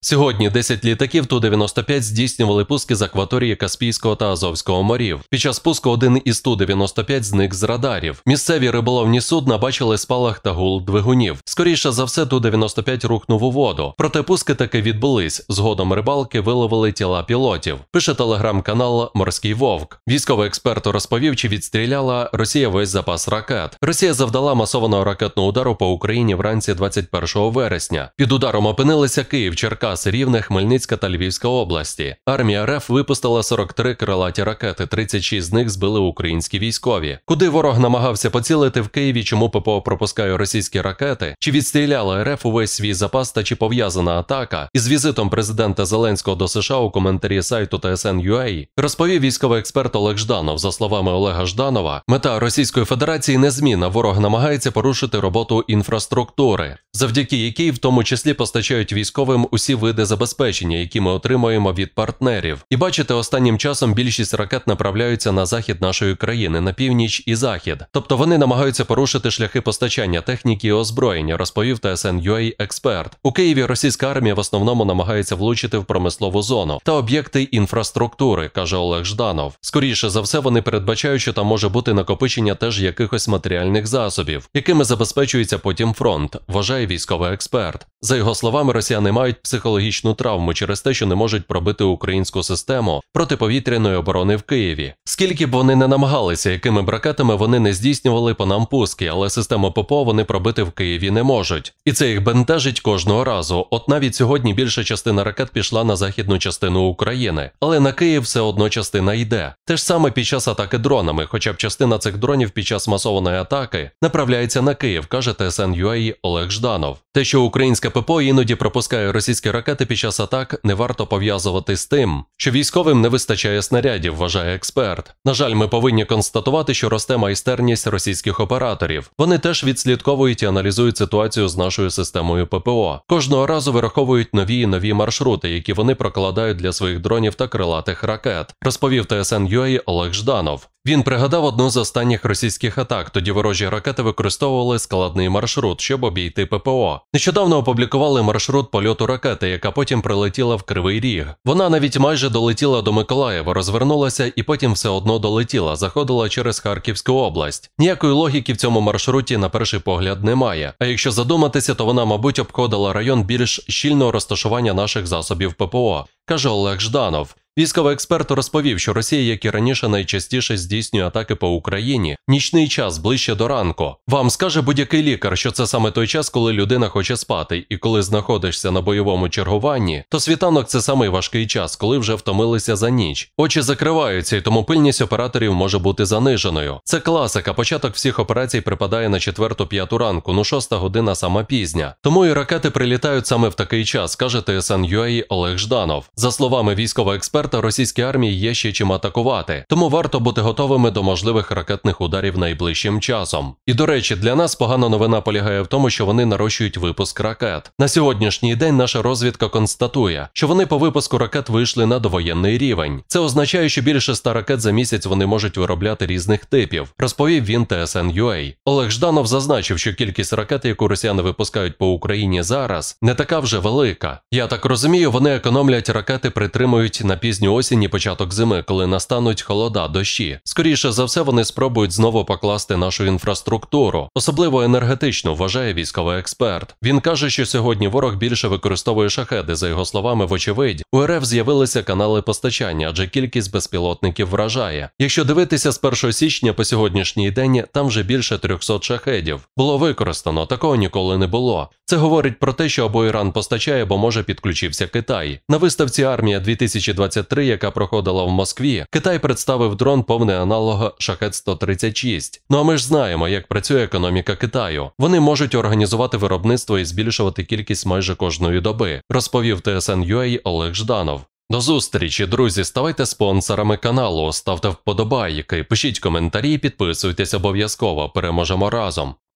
Сьогодні 10 літаків ту 95 здійснювали пуски з акваторії Каспійського та Азовського морів. Під час пуску один із ту 95 зник з радарів. Місцеві риболовні судна бачили спалах та гул двигунів. Скоріше за все, ту 95 рухнув у воду. Проте пуски таки відбулись. Згодом рибалки виловили тіла пілотів. Пише телеграм-канал Морський Вовк. Військовий експерт розповів, чи відстріляла Росія весь запас ракет. Росія завдала масованого ракетного удару по Україні вранці 21 вересня. Під ударом опинилися Київ, Черкас. Кавказ, Рівне, Хмельницька та Львівська області. Армія РФ випустила 43 крилаті ракети, 36 з них збили українські військові. Куди ворог намагався поцілити в Києві, чому ППО пропускає російські ракети? Чи відстріляла РФ увесь свій запас та чи пов'язана атака? Із візитом президента Зеленського до США у коментарі сайту TSN.ua розповів військовий експерт Олег Жданов. За словами Олега Жданова, мета Російської Федерації незмінна. Ворог намагається порушити роботу інфраструктури, завдяки якій в тому числі постачають військовим усі види забезпечення, які ми отримуємо від партнерів. І бачите, останнім часом більшість ракет направляються на захід нашої країни, на північ і захід. Тобто вони намагаються порушити шляхи постачання техніки і озброєння, розповів TSN.UA експерт. У Києві російська армія в основному намагається влучити в промислову зону та об'єкти інфраструктури, каже Олег Жданов. Скоріше за все, вони передбачають, що там може бути накопичення теж якихось матеріальних засобів, якими забезпечується потім фронт, вважає військовий експерт. За його словами, росіяни мають психологічну травму через те, що не можуть пробити українську систему протиповітряної оборони в Києві. Скільки б вони не намагалися, якими б ракетами вони не здійснювали по нам пуски, але систему ППО вони пробити в Києві не можуть. І це їх бентежить кожного разу. От навіть сьогодні більша частина ракет пішла на західну частину України, але на Київ все одно частина йде. Те ж саме під час атаки дронами, хоча б частина цих дронів під час масованої атаки направляється на Київ, каже ТСН UA Олег Жданов. Те, що українське ППО іноді пропускає російські ракети під час атак, не варто пов'язувати з тим, що військовим не вистачає снарядів, вважає експерт. На жаль, ми повинні констатувати, що росте майстерність російських операторів. Вони теж відслідковують і аналізують ситуацію з нашою системою ППО. Кожного разу вираховують нові і нові маршрути, які вони прокладають для своїх дронів та крилатих ракет, розповів ТСН Юей Олег Жданов. Він пригадав одну з останніх російських атак, тоді ворожі ракети використовували складний маршрут, щоб обійти ППО. Нещодавно опублікували маршрут польоту ракети, яка потім прилетіла в Кривий Ріг. Вона навіть майже долетіла до Миколаєва, розвернулася і потім все одно долетіла, заходила через Харківську область. Ніякої логіки в цьому маршруті, на перший погляд, немає. А якщо задуматися, то вона, мабуть, обходила район більш щільного розташування наших засобів ППО, каже Олег Жданов. Військовий експерт розповів, що Росія, як і раніше, найчастіше здійснює атаки по Україні. Нічний час ближче до ранку. Вам скаже будь-який лікар, що це саме той час, коли людина хоче спати, і коли знаходишся на бойовому чергуванні, то світанок це самий важкий час, коли вже втомилися за ніч. Очі закриваються, і тому пильність операторів може бути заниженою. Це класика. Початок всіх операцій припадає на 4-5 ранку, ну 6 година сама пізня. Тому і ракети прилітають саме в такий час, каже ТСН UA Олег Жданов. За словами військового експерта, карта російської армії є ще чим атакувати, тому варто бути готовими до можливих ракетних ударів найближчим часом. І до речі, для нас погана новина полягає в тому, що вони нарощують випуск ракет. На сьогоднішній день наша розвідка констатує, що вони по випуску ракет вийшли на довоєнний рівень. Це означає, що більше 100 ракет за місяць вони можуть виробляти різних типів, розповів він TSN.UA. Олег Жданов зазначив, що кількість ракет, яку росіяни випускають по Україні зараз, не така вже велика. Я так розумію, вони економлять ракети, притримують на пів пізню осінь і початок зими, коли настануть холода, дощі. Скоріше за все, вони спробують знову покласти нашу інфраструктуру, особливо енергетичну, вважає військовий експерт. Він каже, що сьогодні ворог більше використовує шахеди. За його словами, вочевидь, у РФ з'явилися канали постачання, адже кількість безпілотників вражає. Якщо дивитися з 1 січня по сьогоднішній день, там вже більше 300 шахедів. Було використано, такого ніколи не було. Це говорить про те, що або Іран постачає, або може підключився Китай. На виставці армія 2020 т яка проходила в Москві, Китай представив дрон повний аналог шахет 136. Ну а ми ж знаємо, як працює економіка Китаю. Вони можуть організувати виробництво і збільшувати кількість майже кожної доби, розповів ТСН UA Олег Жданов. До зустрічі, друзі. Ставайте спонсорами каналу, ставте вподобайки, пишіть коментарі, і підписуйтесь обов'язково. Переможемо разом.